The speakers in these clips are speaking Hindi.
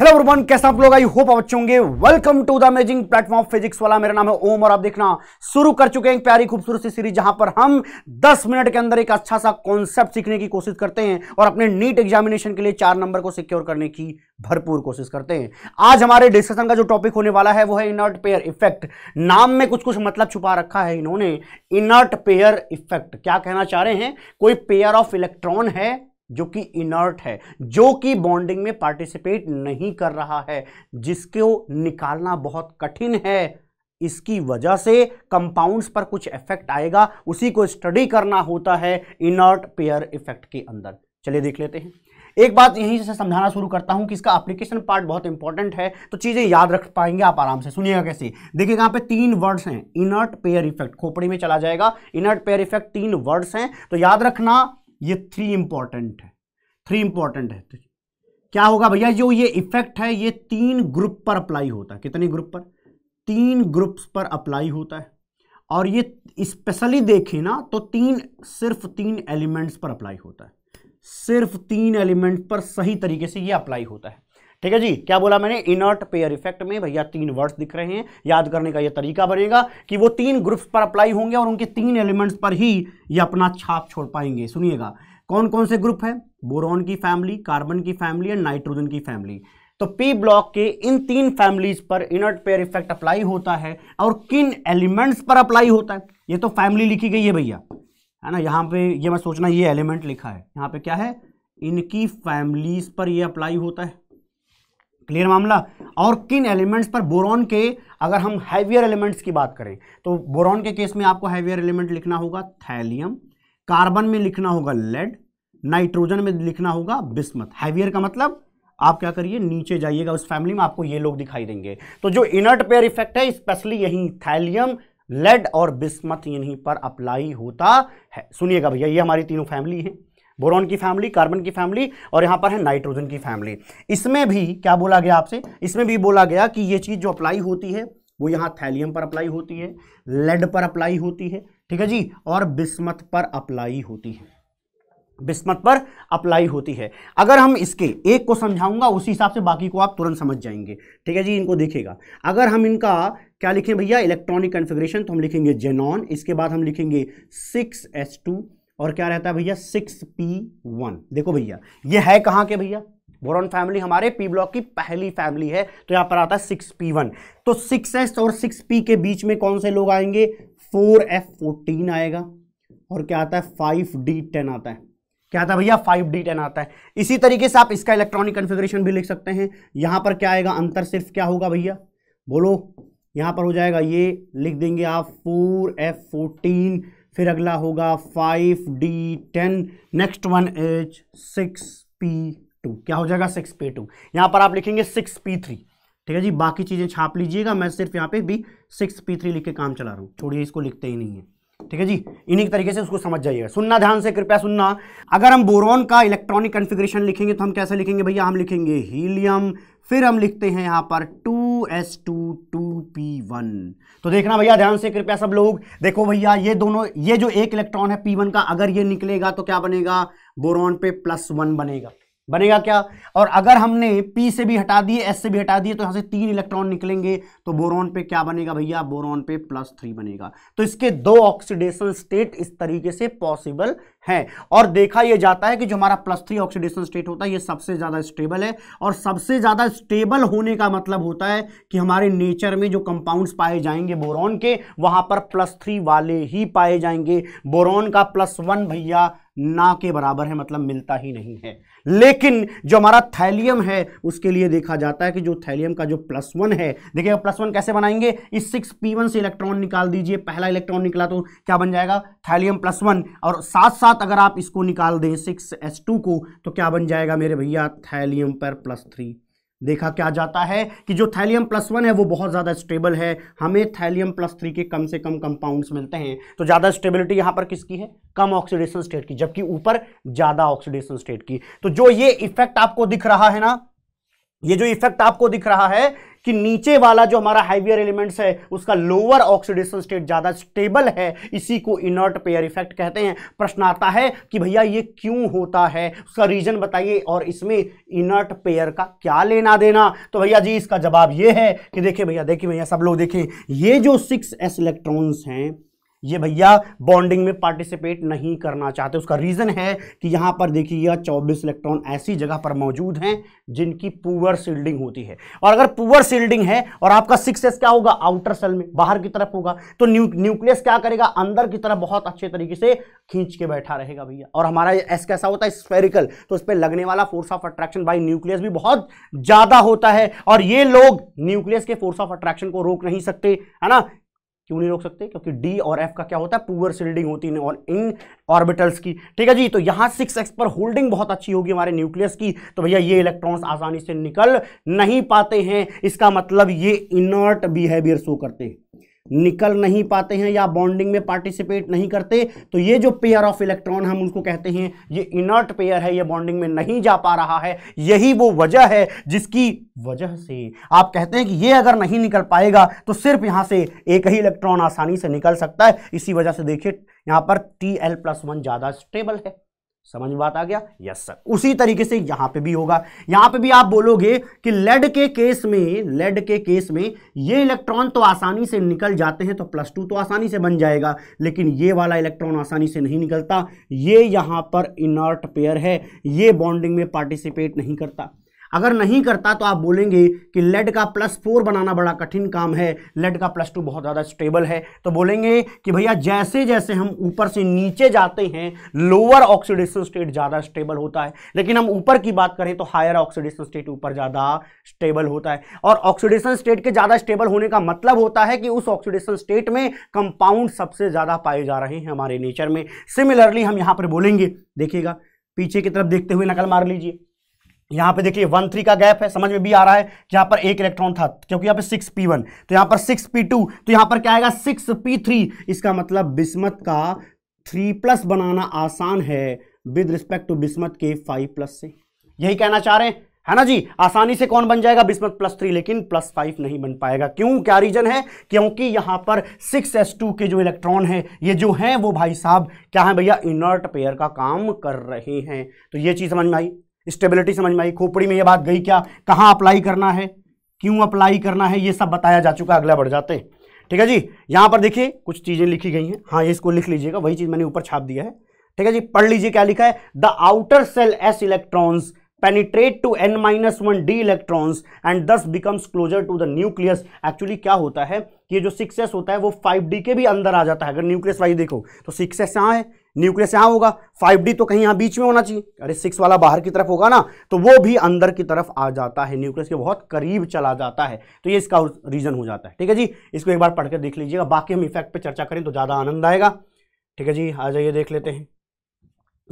हेलो एवरीवन कैसे आप लोग आई होप आप अच्छे होंगे welcome to the amazing platform physics वाला मेरा नाम है ओम और आप देखना शुरू कर चुके हैं प्यारी खूबसूरत सी सीरीज जहां पर हम 10 मिनट के अंदर एक अच्छा सा कॉन्सेप्ट सीखने की कोशिश करते हैं और अपने नीट एग्जामिनेशन के लिए चार नंबर को सिक्योर करने की भरपूर कोशिश करते हैं आज हमारे डिस्कशन का जो टॉपिक होने वाला है वो है इनर्ट पेयर इफेक्ट नाम में कुछ कुछ मतलब छुपा रखा है इन्होंने इनर्ट पेयर इफेक्ट क्या कहना चाह रहे हैं कोई पेयर ऑफ इलेक्ट्रॉन है जो कि इनर्ट है जो कि बॉन्डिंग में पार्टिसिपेट नहीं कर रहा है जिसको निकालना बहुत कठिन है इसकी वजह से कंपाउंड्स पर कुछ इफेक्ट आएगा उसी को स्टडी करना होता है इनर्ट पेयर इफेक्ट के अंदर चलिए देख लेते हैं एक बात यहीं से समझाना शुरू करता हूं कि इसका एप्लीकेशन पार्ट बहुत इंपॉर्टेंट है तो चीज़ें याद रख पाएंगे आप आराम से सुनिएगा कैसे देखिए यहां पे तीन वर्ड्स हैं इनर्ट पेयर इफेक्ट खोपड़ी में चला जाएगा इनर्ट पेयर इफेक्ट तीन वर्ड्स हैं तो याद रखना ये थ्री इंपॉर्टेंट है थ्री इंपॉर्टेंट है तो क्या होगा भैया जो ये इफेक्ट है ये तीन ग्रुप पर अप्लाई होता है कितने ग्रुप पर तीन ग्रुप्स पर अप्लाई होता है और ये स्पेशली देखें ना तो तीन सिर्फ तीन एलिमेंट्स पर अप्लाई होता है सिर्फ तीन एलिमेंट पर सही तरीके से ये अप्लाई होता है ठीक है जी क्या बोला मैंने इनर्ट पेयर इफेक्ट में भैया तीन वर्ड्स दिख रहे हैं याद करने का यह तरीका बनेगा कि वो तीन ग्रुप्स पर अप्लाई होंगे और उनके तीन एलिमेंट्स पर ही ये अपना छाप छोड़ पाएंगे सुनिएगा कौन कौन से ग्रुप है बोरॉन की फैमिली कार्बन की फैमिली एंड नाइट्रोजन की फैमिली तो पी ब्लॉक के इन तीन फैमिलीज पर इनर्ट पेयर इफेक्ट अप्लाई होता है और किन एलिमेंट्स पर अप्लाई होता है ये तो फैमिली लिखी गई है भैया है ना यहाँ पे ये मैं सोचना ये एलिमेंट लिखा है यहाँ पे क्या है इनकी फैमिलीज पर ये अप्लाई होता है क्लियर मामला और किन एलिमेंट्स पर बोरॉन के अगर हम हैवियर एलिमेंट्स की बात करें तो बोरॉन के केस में आपको हैवियर एलिमेंट लिखना होगा थैलियम कार्बन में लिखना होगा लेड नाइट्रोजन में लिखना होगा बिस्मत हैवियर का मतलब आप क्या करिए नीचे जाइएगा उस फैमिली में आपको ये लोग दिखाई देंगे तो जो इनर्ट पेयर इफेक्ट है स्पेशली यही थैलियम लेड और बिस्मत यहीं पर अप्लाई होता है सुनिएगा भैया ये हमारी तीनों फैमिली है बोरॉन की फैमिली कार्बन की फैमिली और यहाँ पर है नाइट्रोजन की फैमिली इसमें भी क्या बोला गया आपसे इसमें भी बोला गया कि ये चीज़ जो अप्लाई होती है वो यहाँ थैलियम पर अप्लाई होती है लेड पर अप्लाई होती है ठीक है जी और बिस्मत पर अप्लाई होती है बिस्मत पर अप्लाई होती है अगर हम इसके एक को समझाऊंगा उसी हिसाब से बाकी को आप तुरंत समझ जाएंगे ठीक है जी इनको देखिएगा अगर हम इनका क्या लिखें भैया इलेक्ट्रॉनिक कन्फिग्रेशन तो हम लिखेंगे जेनॉन इसके बाद हम लिखेंगे सिक्स एस टू और क्या रहता है भैया सिक्स पी वन देखो भैया ये है कहाँ के भैया बोरॉन फैमिली हमारे पी ब्लॉक की पहली फैमिली है तो यहाँ पर आता है सिक्स पी वन तो सिक्स एस और सिक्स पी के बीच में कौन से लोग आएंगे फोर एफ फोर्टीन आएगा और क्या आता है फाइव डी टेन आता है क्या आता है भैया फाइव डी टेन आता है इसी तरीके से आप इसका इलेक्ट्रॉनिक कन्फिग्रेशन भी लिख सकते हैं यहाँ पर क्या आएगा अंतर सिर्फ क्या होगा भैया बोलो यहाँ पर हो जाएगा ये लिख देंगे आप फोर एफ फोर्टीन फिर अगला होगा five D ten next one H six P two क्या हो जाएगा सिक्स पी टू यहाँ पर आप लिखेंगे सिक्स पी थ्री ठीक है जी बाकी चीज़ें छाप लीजिएगा मैं सिर्फ यहाँ पे भी सिक्स पी थ्री लिख के काम चला रहा हूँ छोड़िए इसको लिखते ही नहीं है ठीक है जी इन्हीं तरीके से उसको समझ जाइएगा सुनना ध्यान से कृपया सुनना अगर हम बोरोन का इलेक्ट्रॉनिक कन्फिग्रेशन लिखेंगे तो हम कैसे लिखेंगे भैया हम लिखेंगे हीलियम फिर हम लिखते हैं यहाँ पर two S two P one तो देखना भैया ध्यान से कृपया सब लोग देखो भैया ये दोनों ये जो एक इलेक्ट्रॉन है पी वन का अगर ये निकलेगा तो क्या बनेगा बोरॉन पे प्लस वन बनेगा बनेगा क्या और अगर हमने P से भी हटा दिए S से भी हटा दिए तो यहाँ से तीन इलेक्ट्रॉन निकलेंगे तो बोरोन पे क्या बनेगा भैया बोरोन पे प्लस थ्री बनेगा तो इसके दो ऑक्सीडेशन स्टेट इस तरीके से पॉसिबल हैं और देखा यह जाता है कि जो हमारा प्लस थ्री ऑक्सीडेशन स्टेट होता है ये सबसे ज़्यादा स्टेबल है और सबसे ज़्यादा स्टेबल होने का मतलब होता है कि हमारे नेचर में जो कंपाउंड्स पाए जाएंगे बोरॉन के वहाँ पर प्लस थ्री वाले ही पाए जाएंगे बोरॉन का प्लस वन भैया ना के बराबर है मतलब मिलता ही नहीं है लेकिन जो हमारा थैलियम है उसके लिए देखा जाता है कि जो थैलियम का जो प्लस वन है देखिए प्लस वन कैसे बनाएंगे इस सिक्स पी वन से इलेक्ट्रॉन निकाल दीजिए पहला इलेक्ट्रॉन निकला तो क्या बन जाएगा थैलियम प्लस वन और साथ साथ अगर आप इसको निकाल दें सिक्स एस टू को तो क्या बन जाएगा मेरे भैया थैलियम पर प्लस थ्री देखा क्या जाता है कि जो थैलियम प्लस वन है वो बहुत ज़्यादा स्टेबल है हमें थैलियम प्लस थ्री के कम से कम कंपाउंड्स मिलते हैं तो ज़्यादा स्टेबिलिटी यहाँ पर किसकी है कम ऑक्सीडेशन स्टेट की जबकि ऊपर ज़्यादा ऑक्सीडेशन स्टेट की तो जो ये इफेक्ट आपको दिख रहा है ना ये जो इफेक्ट आपको दिख रहा है कि नीचे वाला जो हमारा हाइवियर एलिमेंट्स है उसका लोअर ऑक्सीडेशन स्टेट ज़्यादा स्टेबल है इसी को इनर्ट पेयर इफेक्ट कहते हैं प्रश्न आता है कि भैया ये क्यों होता है उसका रीजन बताइए और इसमें इनर्ट पेयर का क्या लेना देना तो भैया जी इसका जवाब ये है कि देखिए भैया देखिए भैया सब लोग देखें ये जो सिक्स एस इलेक्ट्रॉन्स हैं ये भैया बॉन्डिंग में पार्टिसिपेट नहीं करना चाहते उसका रीज़न है कि यहां पर देखिए यह चौबीस इलेक्ट्रॉन ऐसी जगह पर मौजूद हैं जिनकी पुअर शील्डिंग होती है और अगर पुअर शील्डिंग है और आपका सिक्स एस क्या होगा आउटर सेल में बाहर की तरफ होगा तो न्यू न्यूक्लियस क्या करेगा अंदर की तरफ बहुत अच्छे तरीके से खींच के बैठा रहेगा भैया और हमारा एस कैसा होता है स्पेरिकल तो उस पर लगने वाला force of attraction by nucleus भी बहुत ज़्यादा होता है और ये लोग न्यूक्लियस के फोर्स ऑफ अट्रैक्शन को रोक नहीं सकते है ना क्यों नहीं रोक सकते क्योंकि डी और एफ का क्या होता है पुअर शील्डिंग होती है और इन ऑर्बिटल्स की ठीक है जी तो यहां सिक्स एक्स पर होल्डिंग बहुत अच्छी होगी हमारे न्यूक्लियस की तो भैया ये इलेक्ट्रॉन्स आसानी से निकल नहीं पाते हैं इसका मतलब ये इनर्ट बिहेवियर शो करते हैं निकल नहीं पाते हैं या बॉन्डिंग में पार्टिसिपेट नहीं करते तो ये जो पेयर ऑफ इलेक्ट्रॉन हम उनको कहते हैं ये इनर्ट पेयर है ये बॉन्डिंग में नहीं जा पा रहा है यही वो वजह है जिसकी वजह से आप कहते हैं कि ये अगर नहीं निकल पाएगा तो सिर्फ यहाँ से एक ही इलेक्ट्रॉन आसानी से निकल सकता है इसी वजह से देखिए यहाँ पर टी एल प्लस वन ज़्यादा स्टेबल है समझ में बात आ गया यस सर उसी तरीके से यहां पे भी होगा यहां पे भी आप बोलोगे कि लेड के केस में लेड के केस में ये इलेक्ट्रॉन तो आसानी से निकल जाते हैं तो प्लस टू तो आसानी से बन जाएगा लेकिन ये वाला इलेक्ट्रॉन आसानी से नहीं निकलता ये यहां पर इनर्ट पेयर है ये बॉन्डिंग में पार्टिसिपेट नहीं करता अगर नहीं करता तो आप बोलेंगे कि लेड का प्लस फोर बनाना बड़ा कठिन काम है लेड का प्लस टू बहुत ज़्यादा स्टेबल है तो बोलेंगे कि भैया जैसे जैसे हम ऊपर से नीचे जाते हैं लोअर ऑक्सीडेशन स्टेट ज़्यादा स्टेबल होता है लेकिन हम ऊपर की बात करें तो हायर ऑक्सीडेशन स्टेट ऊपर ज़्यादा स्टेबल होता है और ऑक्सीडेशन स्टेट के ज़्यादा स्टेबल होने का मतलब होता है कि उस ऑक्सीडेशन स्टेट में कंपाउंड सबसे ज़्यादा पाए जा रहे हैं हमारे नेचर में सिमिलरली हम यहाँ पर बोलेंगे देखिएगा पीछे की तरफ देखते हुए नकल मार लीजिए यहां पे देखिए वन थ्री का गैप है समझ में भी आ रहा है यहां पर एक इलेक्ट्रॉन था क्योंकि यहां पे सिक्स पी वन तो यहां पर सिक्स पी टू तो यहां पर क्या आएगा सिक्स पी थ्री इसका मतलब बिस्मत का थ्री प्लस बनाना आसान है विद रिस्पेक्ट टू बिस्मत के फाइव प्लस से यही कहना चाह रहे हैं है ना जी आसानी से कौन बन जाएगा बिस्मत प्लस थ्री लेकिन प्लस फाइव नहीं बन पाएगा क्यों क्या रीजन है क्योंकि यहां पर सिक्स एस टू के जो इलेक्ट्रॉन है ये जो हैं वो भाई साहब क्या है भैया इनर्ट पेयर का काम कर रहे हैं तो ये चीज़ समझ में आई स्टेबिलिटी समझ में आई खोपड़ी में ये बात गई क्या कहाँ अप्लाई करना है क्यों अप्लाई करना है ये सब बताया जा चुका है अगला बढ़ जाते ठीक है जी यहाँ पर देखिए कुछ चीज़ें लिखी गई हैं हाँ ये इसको लिख लीजिएगा वही चीज़ मैंने ऊपर छाप दिया है ठीक है जी पढ़ लीजिए क्या लिखा है the outer shell S electrons penetrate to N minus one D electrons and thus becomes closer to the nucleus actually क्या होता है कि जो सिक्स होता है वो फाइव डी के भी अंदर आ जाता है अगर न्यूक्लियस वाइज देखो तो सिक्स एस यहाँ है न्यूक्लियस यहां होगा फाइव डी तो कहीं यहाँ बीच में होना चाहिए अरे सिक्स वाला बाहर की तरफ होगा ना तो वो भी अंदर की तरफ आ जाता है न्यूक्लियस के बहुत करीब चला जाता है तो ये इसका रीज़न हो जाता है ठीक है जी इसको एक बार पढ़ के देख लीजिएगा बाकी हम इफेक्ट पर चर्चा करें तो ज़्यादा आनंद आएगा ठीक है जी आ जाइए देख लेते हैं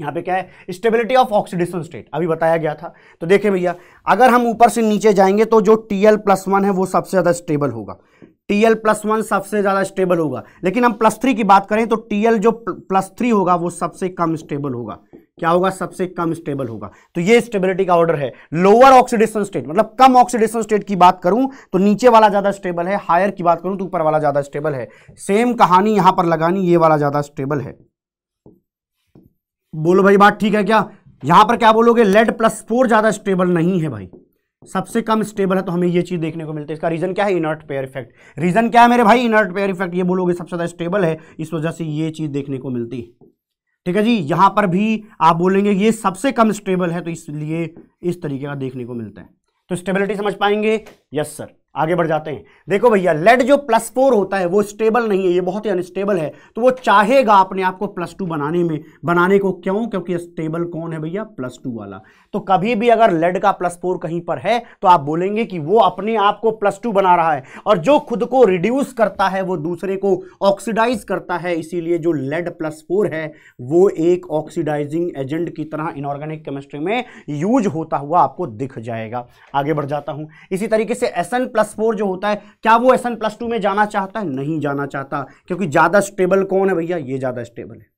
यहाँ पे क्या है स्टेबिलिटी ऑफ ऑक्सीडेशन स्टेट अभी बताया गया था तो देखें भैया अगर हम ऊपर से नीचे जाएंगे तो जो टी एल प्लस वन है वो सबसे ज़्यादा स्टेबल होगा टीएल प्लस वन सबसे ज़्यादा स्टेबल होगा लेकिन हम प्लस थ्री की बात करें तो टीएल जो प्लस थ्री होगा वो सबसे कम स्टेबल होगा क्या होगा सबसे कम स्टेबल होगा तो ये स्टेबिलिटी का ऑर्डर है लोअर ऑक्सीडेशन स्टेट मतलब कम ऑक्सीडेशन स्टेट की बात करूं तो नीचे वाला ज़्यादा स्टेबल है हायर की बात करूं तो ऊपर वाला ज़्यादा स्टेबल है सेम कहानी यहां पर लगानी ये वाला ज़्यादा स्टेबल है बोलो भाई बात ठीक है क्या यहां पर क्या बोलोगे लेड प्लस फोर ज़्यादा स्टेबल नहीं है भाई सबसे कम स्टेबल है तो हमें ये चीज़ देखने को मिलती है इसका रीज़न क्या है इनर्ट पेयर इफेक्ट रीज़न क्या है मेरे भाई इनर्ट पेयर इफेक्ट ये बोलोगे सबसे ज़्यादा स्टेबल है इस वजह से ये चीज़ देखने को मिलती है ठीक है जी यहां पर भी आप बोलेंगे ये सबसे कम स्टेबल है तो इसलिए इस तरीके का देखने को मिलता है तो स्टेबिलिटी समझ पाएंगे यस सर आगे बढ़ जाते हैं देखो भैया लेड जो प्लस फोर होता है वो स्टेबल नहीं है ये बहुत ही अनस्टेबल है तो वो चाहेगा अपने आप को प्लस टू बनाने में बनाने को क्यों क्योंकि स्टेबल कौन है भैया प्लस टू वाला तो कभी भी अगर लेड का प्लस फोर कहीं पर है तो आप बोलेंगे कि वो अपने आप को प्लस टू बना रहा है और जो खुद को रिड्यूस करता है वो दूसरे को ऑक्सीडाइज करता है इसीलिए जो लेड प्लस फोर है वो एक ऑक्सीडाइजिंग एजेंट की तरह इनऑर्गेनिक केमिस्ट्री में यूज होता हुआ आपको दिख जाएगा आगे बढ़ जाता हूं इसी तरीके से एस एन प्लस स्पोर जो होता है क्या वो एस एन प्लस टू में जाना चाहता है नहीं जाना चाहता क्योंकि ज़्यादा स्टेबल कौन है भैया ये ज़्यादा स्टेबल है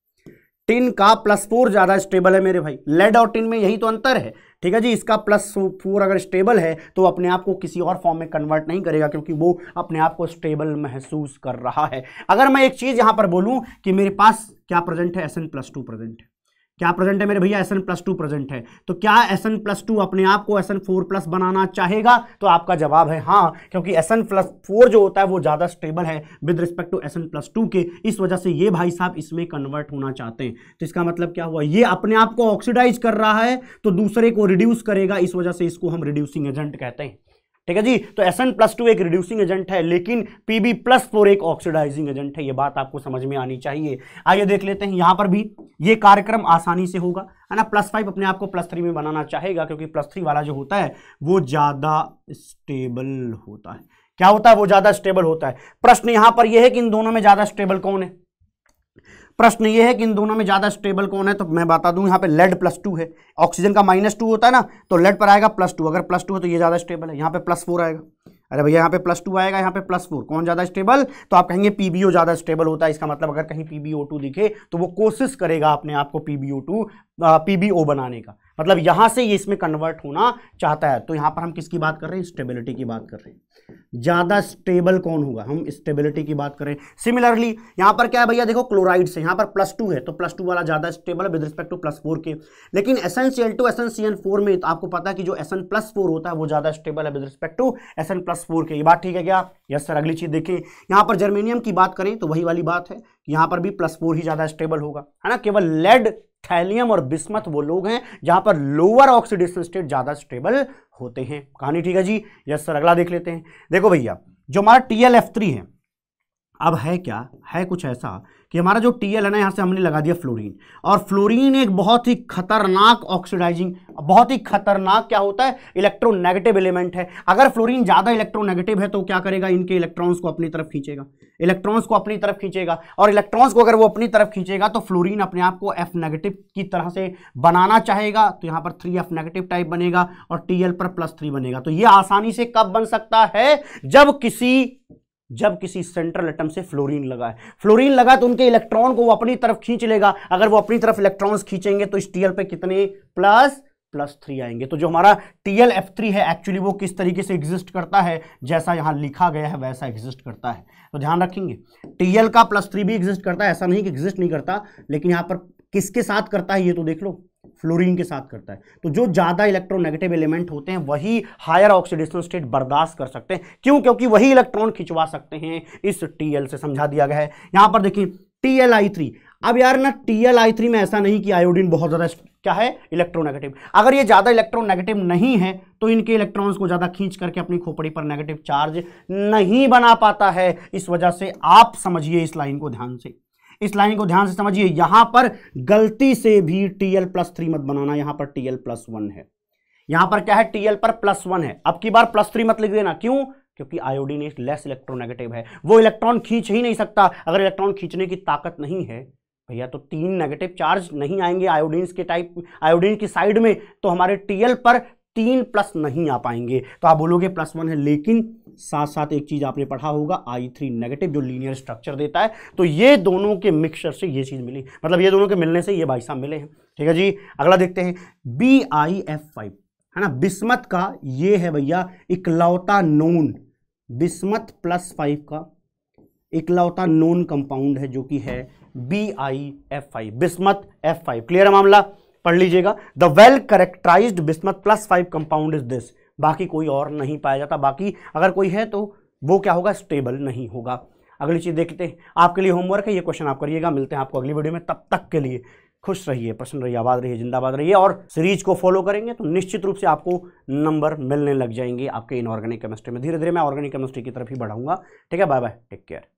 टिन का प्लस फोर ज़्यादा स्टेबल है मेरे भाई लेड और टिन में यही तो अंतर है ठीक है जी इसका प्लस फोर अगर स्टेबल है तो अपने आप को किसी और फॉर्म में कन्वर्ट नहीं करेगा क्योंकि वो अपने आप को स्टेबल महसूस कर रहा है अगर मैं एक चीज़ यहां पर बोलूं कि मेरे पास क्या प्रेजेंट है S N plus two present है क्या प्रेजेंट है मेरे भैया S N plus two present है तो क्या एस एन प्लस टू अपने आप को एस एन फोर प्लस बनाना चाहेगा तो आपका जवाब है हाँ क्योंकि एस एन प्लस फोर जो होता है वो ज़्यादा स्टेबल है with respect to S N plus two के इस वजह से ये भाई साहब इसमें कन्वर्ट होना चाहते हैं तो इसका मतलब क्या हुआ ये अपने आप को ऑक्सीडाइज कर रहा है तो दूसरे को रिड्यूस करेगा इस वजह से इसको हम रिड्यूसिंग एजेंट कहते हैं ठीक है जी तो एस एन प्लस टू एक रिड्यूसिंग एजेंट है लेकिन पीबी प्लस फोर एक ऑक्सीडाइजिंग एजेंट है ये बात आपको समझ में आनी चाहिए आइए देख लेते हैं यहां पर भी ये कार्यक्रम आसानी से होगा है ना प्लस फाइव अपने आप को प्लस थ्री में बनाना चाहेगा क्योंकि प्लस थ्री वाला जो होता है वो ज़्यादा स्टेबल होता है क्या होता है वो ज़्यादा स्टेबल होता है प्रश्न यहां पर यह है कि इन दोनों में ज़्यादा स्टेबल कौन है प्रश्न ये है कि इन दोनों में ज़्यादा स्टेबल कौन है तो मैं बता दूं यहाँ पे लेड प्लस टू है ऑक्सीजन का माइनस टू होता है ना तो लेड पर आएगा प्लस टू अगर प्लस टू है तो ये ज़्यादा स्टेबल है यहाँ पे प्लस फोर आएगा अरे भैया यहाँ पे प्लस टू आएगा यहाँ पे प्लस फोर कौन ज़्यादा स्टेबल तो आप कहेंगे पीबीओ ज़्यादा स्टेबल होता है इसका मतलब अगर कहीं पीबीओ टू दिखे तो वो कोशिश करेगा अपने आपको पीबीओ टू पीबीओ बनाने का मतलब यहां से ये इसमें कन्वर्ट होना चाहता है तो यहां पर हम किसकी बात कर रहे हैं स्टेबिलिटी की बात कर रहे हैं ज्यादा स्टेबल कौन होगा हम स्टेबिलिटी की बात कर रहे हैं सिमिलरली यहां पर क्या है भैया देखो क्लोराइड से यहां पर प्लस टू है तो प्लस टू वाला ज्यादा स्टेबल है with respect to plus four के लेकिन S N C L two S N C N four में तो आपको पता है कि जो एस एन प्लस फोर होता है वो ज्यादा स्टेबल है with respect to S N plus four के ये बात ठीक है क्या यस सर अगली चीज देखें यहां पर जर्मेनियम की बात करें तो वही वाली बात है यहां पर भी प्लस फोर ही ज्यादा स्टेबल होगा है ना केवल लेड थैलियम और बिस्मत वो लोग हैं जहां पर लोअर ऑक्सीडेशन स्टेट ज़्यादा स्टेबल होते हैं कहानी ठीक है जी यस सर अगला देख लेते हैं देखो भैया जो हमारा टीएलएफ थ्री है अब है क्या है कुछ ऐसा कि हमारा जो टी है ना यहाँ से हमने लगा दिया फ्लोरीन और फ्लोरीन एक बहुत ही खतरनाक ऑक्सीडाइजिंग बहुत ही खतरनाक क्या होता है इलेक्ट्रोनेगेटिव एलिमेंट है अगर फ्लोरीन ज़्यादा इलेक्ट्रोनेगेटिव है तो क्या करेगा इनके इलेक्ट्रॉन्स को अपनी तरफ खींचेगा इलेक्ट्रॉन्स को अपनी तरफ खींचेगा और इलेक्ट्रॉन्स को अगर वो अपनी तरफ खींचेगा तो फ्लोरीन अपने आप को एफ नेगेटिव की तरह से बनाना चाहेगा तो यहाँ पर थ्री एफ नेगेटिव टाइप बनेगा और टीएल पर प्लस थ्री बनेगा तो ये आसानी से कब बन सकता है जब किसी जब किसी सेंट्रल एटम से फ्लोरीन लगा है फ्लोरीन लगा तो उनके इलेक्ट्रॉन को वो अपनी तरफ खींच लेगा अगर वो अपनी तरफ इलेक्ट्रॉन्स खींचेंगे तो इस टीएल पे कितने प्लस प्लस थ्री आएंगे तो जो हमारा टीएल एफ थ्री है एक्चुअली वो किस तरीके से एग्जिस्ट करता है जैसा यहाँ लिखा गया है वैसा एग्जिस्ट करता है तो ध्यान रखेंगे टीएल का प्लस थ्री भी एग्जिस्ट करता है ऐसा नहीं कि एग्जिस्ट नहीं करता लेकिन यहाँ पर किसके साथ करता है ये तो देख लो फ्लोरीन के साथ करता है तो जो ज़्यादा इलेक्ट्रोनेगेटिव एलिमेंट होते हैं वही हायर ऑक्सीडेशन स्टेट बर्दाश्त कर सकते हैं क्यों क्योंकि वही इलेक्ट्रॉन खिंचवा सकते हैं इस टी से समझा दिया गया है यहां पर देखिए टी आई थ्री अब यार ना टी आई थ्री में ऐसा नहीं कि आयोडीन बहुत ज़्यादा क्या है इलेक्ट्रोनेगेटिव अगर ये ज़्यादा इलेक्ट्रोनेगेटिव नहीं है तो इनके इलेक्ट्रॉन्स को ज़्यादा खींच करके अपनी खोपड़ी पर नेगेटिव चार्ज नहीं बना पाता है इस वजह से आप समझिए इस लाइन को ध्यान से इस लाइन को ध्यान से समझिए यहां पर गलती से भी टीएल प्लस थ्री मत बनाना यहां पर टीएल प्लस वन है यहां पर क्या है टीएल पर प्लस वन है अब की बार प्लस थ्री मत लिख देना क्यों क्योंकि आयोडीन इस लेस इलेक्ट्रोनेगेटिव है वो इलेक्ट्रॉन खींच ही नहीं सकता अगर इलेक्ट्रॉन खींचने की ताकत नहीं है भैया तो तीन नेगेटिव चार्ज नहीं आएंगे आयोडीन के टाइप आयोडीन की साइड में तो हमारे टीएल पर तीन प्लस नहीं आ पाएंगे तो आप बोलोगे प्लस वन है लेकिन साथ साथ एक चीज़ आपने पढ़ा होगा आई थ्री नेगेटिव जो लीनियर स्ट्रक्चर देता है तो ये दोनों के मिक्सचर से ये चीज़ मिली मतलब ये दोनों के मिलने से ये भाई साहब मिले हैं ठीक है जी अगला देखते हैं बी आई एफ फाइव है ना बिस्मत का ये है भैया इकलौता नोन बिस्मत प्लस फाइव का इकलौता नोन कंपाउंड है जो कि है B I F five bismuth F five clear है मामला पढ़ लीजिएगा the well characterize bismuth plus five compound is this बाकी कोई और नहीं पाया जाता बाकी अगर कोई है तो वो क्या होगा स्टेबल नहीं होगा अगली चीज़ देखते हैं आपके लिए होमवर्क है ये क्वेश्चन आप करिएगा मिलते हैं आपको अगली वीडियो में तब तक के लिए खुश रहिए प्रसन्न रहिए आबाद रहिए जिंदाबाद रहिए और सीरीज को फॉलो करेंगे तो निश्चित रूप से आपको नंबर मिलने लग जाएंगे आपके इनऑर्गेनिक केमिस्ट्री में धीरे धीरे मैं ऑर्गेनिक केमिस्ट्री की तरफ ही बढ़ाऊंगा ठीक है बाय बाय टेक केयर